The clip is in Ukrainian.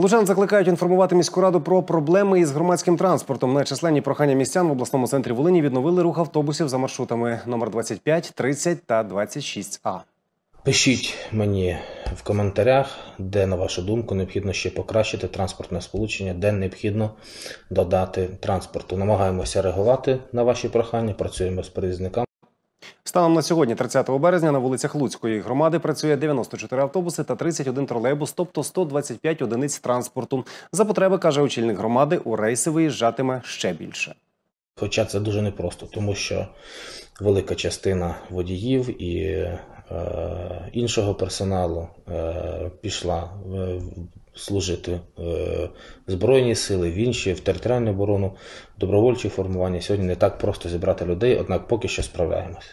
Лужан закликають інформувати міську раду про проблеми із громадським транспортом. На численні прохання містян в обласному центрі Волині відновили рух автобусів за маршрутами номер 25, 30 та 26 А. Пишіть мені в коментарях, де, на вашу думку, необхідно ще покращити транспортне сполучення, де необхідно додати транспорту. Намагаємося реагувати на ваші прохання, працюємо з перевізниками. Станом на сьогодні, 30 березня, на вулицях Луцької громади працює 94 автобуси та 31 тролейбус, тобто 125 одиниць транспорту. За потреби каже очільник громади, у рейси виїжджатиме ще більше. Хоча це дуже непросто, тому що велика частина водіїв і е, іншого персоналу е, пішла е, служити в е, збройні сили, в інші, в територіальну оборону, добровольчі формування. Сьогодні не так просто зібрати людей однак, поки що справляємось.